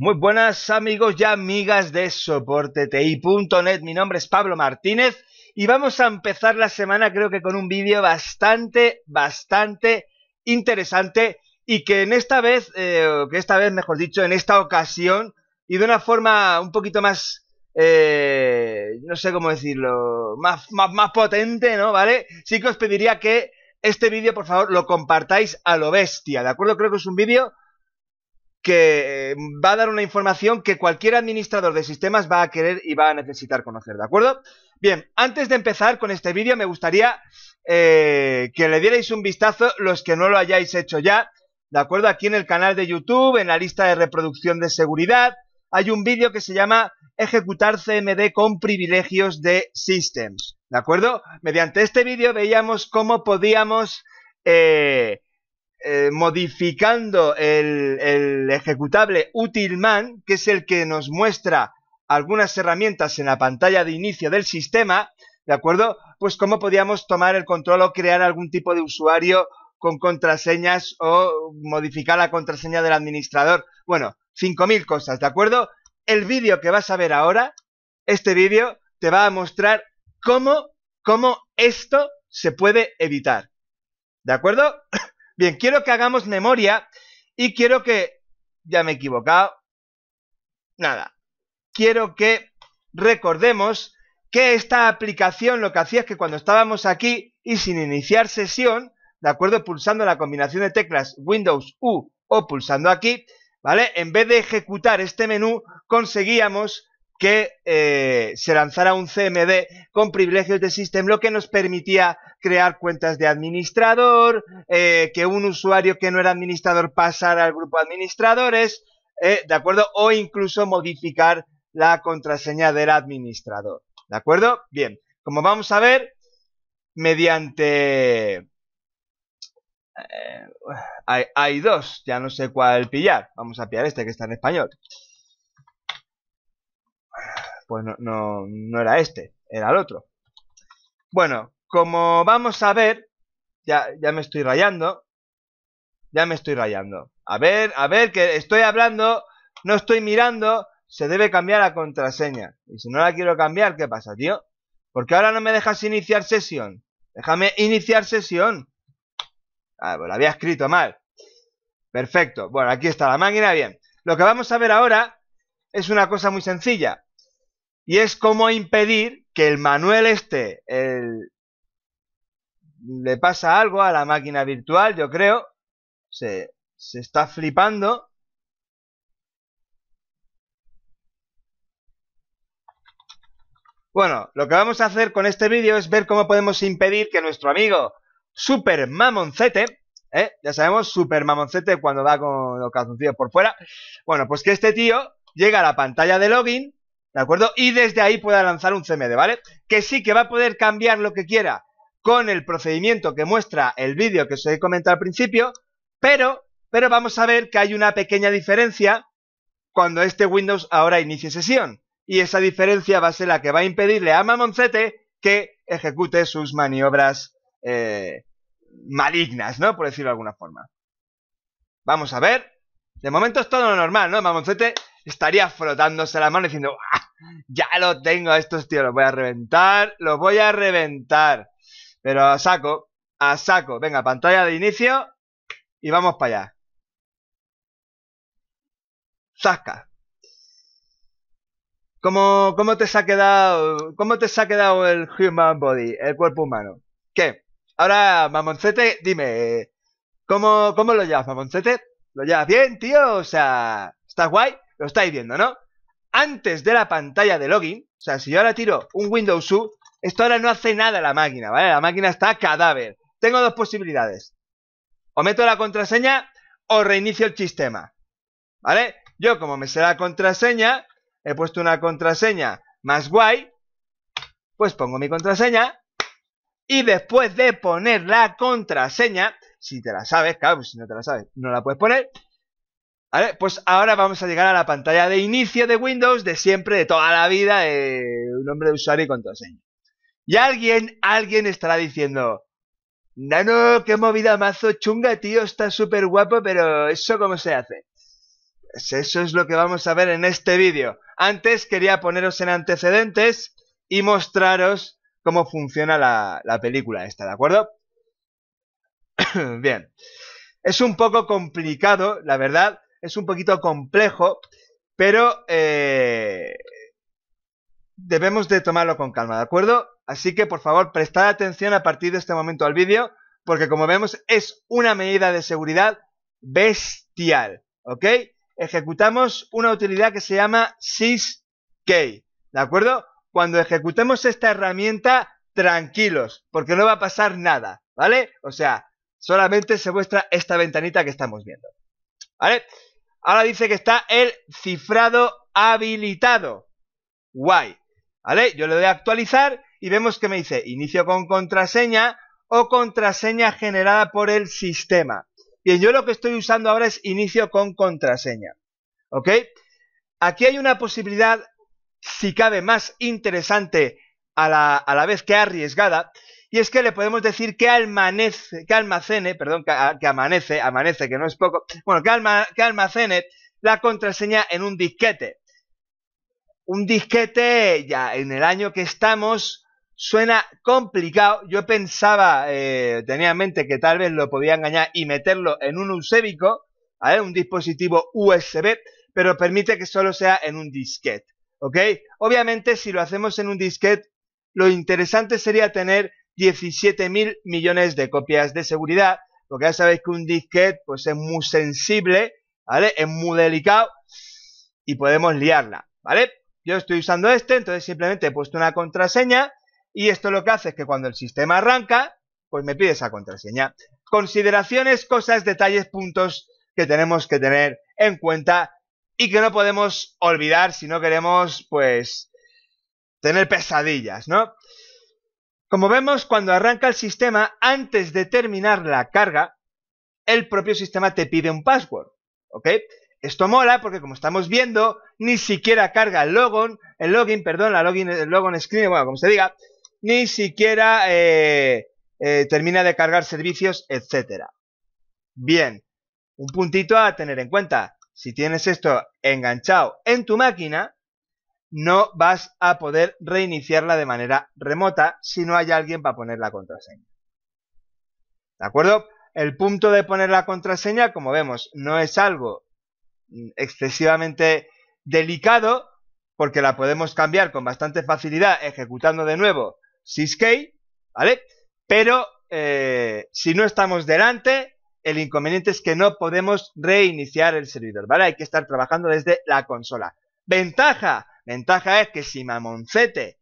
Muy buenas amigos y amigas de soporteti.net, mi nombre es Pablo Martínez y vamos a empezar la semana creo que con un vídeo bastante, bastante interesante y que en esta vez, eh, que esta vez mejor dicho, en esta ocasión y de una forma un poquito más, eh, no sé cómo decirlo, más, más potente, ¿no? ¿Vale? Sí que os pediría que este vídeo por favor lo compartáis a lo bestia, ¿de acuerdo? Creo que es un vídeo que eh, va a dar una información que cualquier administrador de sistemas va a querer y va a necesitar conocer, ¿de acuerdo? Bien, antes de empezar con este vídeo me gustaría eh, que le dierais un vistazo los que no lo hayáis hecho ya, ¿de acuerdo? Aquí en el canal de YouTube, en la lista de reproducción de seguridad, hay un vídeo que se llama Ejecutar CMD con privilegios de Systems, ¿de acuerdo? Mediante este vídeo veíamos cómo podíamos... Eh, eh, modificando el, el ejecutable utilman, que es el que nos muestra algunas herramientas en la pantalla de inicio del sistema, ¿de acuerdo? Pues cómo podíamos tomar el control o crear algún tipo de usuario con contraseñas o modificar la contraseña del administrador. Bueno, 5.000 cosas, ¿de acuerdo? El vídeo que vas a ver ahora, este vídeo, te va a mostrar cómo, cómo esto se puede evitar. ¿De acuerdo? Bien, quiero que hagamos memoria y quiero que... Ya me he equivocado. Nada. Quiero que recordemos que esta aplicación lo que hacía es que cuando estábamos aquí y sin iniciar sesión, ¿de acuerdo? Pulsando la combinación de teclas Windows U o pulsando aquí, ¿vale? En vez de ejecutar este menú, conseguíamos que eh, se lanzara un CMD con privilegios de sistema, lo que nos permitía crear cuentas de administrador, eh, que un usuario que no era administrador pasara al grupo de administradores, eh, ¿de acuerdo? O incluso modificar la contraseña del administrador, ¿de acuerdo? Bien, como vamos a ver, mediante... Eh, hay, dos, ya no sé cuál pillar. Vamos a pillar este que está en español. Pues no, no, no era este, era el otro. Bueno, como vamos a ver, ya, ya me estoy rayando, ya me estoy rayando. A ver, a ver, que estoy hablando, no estoy mirando, se debe cambiar la contraseña. Y si no la quiero cambiar, ¿qué pasa, tío? Porque ahora no me dejas iniciar sesión. Déjame iniciar sesión. Ah, pues lo había escrito mal. Perfecto. Bueno, aquí está la máquina, bien. Lo que vamos a ver ahora es una cosa muy sencilla. Y es cómo impedir que el Manuel esté el, le pasa algo a la máquina virtual, yo creo. Se, está flipando. Bueno, lo que vamos a hacer con este vídeo es ver cómo podemos impedir que nuestro amigo Super Mamoncete, ¿eh? ya sabemos, Super Mamoncete cuando va con los calzoncillos por fuera, bueno, pues que este tío llega a la pantalla de login, ¿de acuerdo? Y desde ahí pueda lanzar un CMD, ¿vale? Que sí, que va a poder cambiar lo que quiera con el procedimiento que muestra el vídeo que os he comentado al principio, pero, pero vamos a ver que hay una pequeña diferencia cuando este Windows ahora inicie sesión. Y esa diferencia va a ser la que va a impedirle a Mamoncete que ejecute sus maniobras eh, malignas, ¿no? Por decirlo de alguna forma. Vamos a ver. De momento es todo normal, ¿no? Mamoncete estaría frotándose la mano diciendo, ya lo tengo, a estos tíos los voy a reventar, los voy a reventar. Pero a saco, a saco. Venga, pantalla de inicio y vamos para allá. Zasca. ¿Cómo, cómo, te ha quedado, ¿Cómo te ha quedado el human body, el cuerpo humano? ¿Qué? Ahora, mamoncete, dime, ¿cómo, cómo lo llevas, mamoncete? ¿Lo llevas bien, tío? O sea, ¿estás guay? Lo estáis viendo, ¿no? Antes de la pantalla de login, o sea, si yo ahora tiro un Windows U, esto ahora no hace nada la máquina, ¿vale? La máquina está cadáver. Tengo dos posibilidades. O meto la contraseña o reinicio el sistema. ¿Vale? Yo como me sé la contraseña, he puesto una contraseña más guay, pues pongo mi contraseña y después de poner la contraseña, si te la sabes, claro, pues si no te la sabes, no la puedes poner. ¿Vale? Pues ahora vamos a llegar a la pantalla de inicio de Windows de siempre, de toda la vida, un nombre de usuario y contraseña. Y alguien, alguien estará diciendo, Nano, qué movida mazo chunga, tío, está súper guapo, pero ¿eso cómo se hace? Pues eso es lo que vamos a ver en este vídeo. Antes quería poneros en antecedentes y mostraros cómo funciona la, película esta, ¿de acuerdo? Bien. Es un poco complicado, la verdad, es un poquito complejo, pero eh, debemos de tomarlo con calma, ¿de acuerdo? Así que por favor, prestad atención a partir de este momento al vídeo, porque como vemos es una medida de seguridad bestial, ¿ok? Ejecutamos una utilidad que se llama SysKey, ¿de acuerdo? Cuando ejecutemos esta herramienta, tranquilos, porque no va a pasar nada, ¿vale? O sea, solamente se muestra esta ventanita que estamos viendo, ¿vale? Ahora dice que está el cifrado habilitado. Guay, ¿vale? Yo le doy a actualizar y vemos que me dice inicio con contraseña o contraseña generada por el sistema. Bien, yo lo que estoy usando ahora es inicio con contraseña. ¿Ok? Aquí hay una posibilidad, si cabe, más interesante a la, vez que arriesgada, y es que le podemos decir que, que almacene, perdón, que, que, amanece, amanece, que no es poco, bueno, que almacene la contraseña en un disquete. Un disquete, ya en el año que estamos, Suena complicado. Yo pensaba, eh, tenía en mente que tal vez lo podía engañar y meterlo en un Eusebico, ¿vale? un dispositivo USB, pero permite que solo sea en un disquete. ¿Ok? Obviamente, si lo hacemos en un disquete, lo interesante sería tener 17.000 millones de copias de seguridad, porque ya sabéis que un disquete pues, es muy sensible, ¿vale? Es muy delicado y podemos liarla, ¿vale? Yo estoy usando este, entonces simplemente he puesto una contraseña y esto lo que hace es que cuando el sistema arranca, pues me pide esa contraseña. Consideraciones, cosas, detalles, puntos que tenemos que tener en cuenta y que no podemos olvidar si no queremos, pues, tener pesadillas, ¿no? Como vemos, cuando arranca el sistema, antes de terminar la carga, el propio sistema te pide un password, ¿ok? Esto mola porque como estamos viendo, ni siquiera carga el login, el login, perdón, la login, el login screen, bueno, como se diga, ni siquiera eh, eh, termina de cargar servicios, etcétera. Bien, un puntito a tener en cuenta. Si tienes esto enganchado en tu máquina, no vas a poder reiniciarla de manera remota si no hay alguien para poner la contraseña. ¿De acuerdo? El punto de poner la contraseña, como vemos, no es algo excesivamente delicado porque la podemos cambiar con bastante facilidad ejecutando de nuevo 6 ¿vale? Pero eh, si no estamos delante, el inconveniente es que no podemos reiniciar el servidor, ¿vale? Hay que estar trabajando desde la consola. Ventaja, ventaja es que si Mamoncete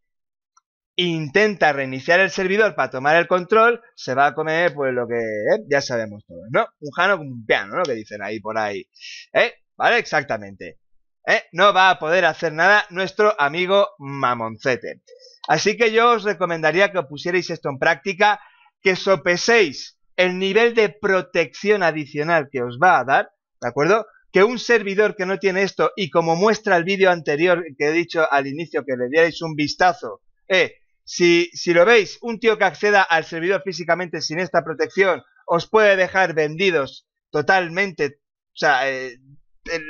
intenta reiniciar el servidor para tomar el control, se va a comer pues lo que ¿eh? ya sabemos todos, ¿no? Un jano como un piano, lo Que dicen ahí por ahí. ¿Eh? ¿Vale? Exactamente. ¿Eh? No va a poder hacer nada nuestro amigo Mamoncete. Así que yo os recomendaría que pusierais esto en práctica, que sopeséis el nivel de protección adicional que os va a dar, ¿de acuerdo? Que un servidor que no tiene esto, y como muestra el vídeo anterior que he dicho al inicio, que le dierais un vistazo, eh, si, si lo veis, un tío que acceda al servidor físicamente sin esta protección, os puede dejar vendidos totalmente, o sea, eh,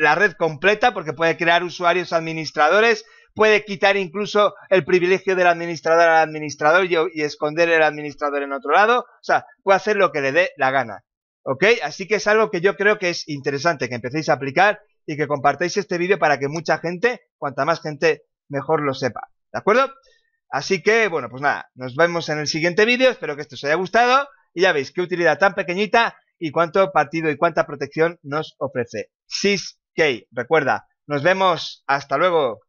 la red completa, porque puede crear usuarios administradores puede quitar incluso el privilegio del administrador al administrador y, y, esconder el administrador en otro lado. O sea, puede hacer lo que le dé la gana. ¿Ok? Así que es algo que yo creo que es interesante que empecéis a aplicar y que compartáis este vídeo para que mucha gente, cuanta más gente, mejor lo sepa. ¿De acuerdo? Así que, bueno, pues nada, nos vemos en el siguiente vídeo. Espero que esto os haya gustado. Y ya veis qué utilidad tan pequeñita y cuánto partido y cuánta protección nos ofrece. 6 Recuerda, nos vemos. Hasta luego.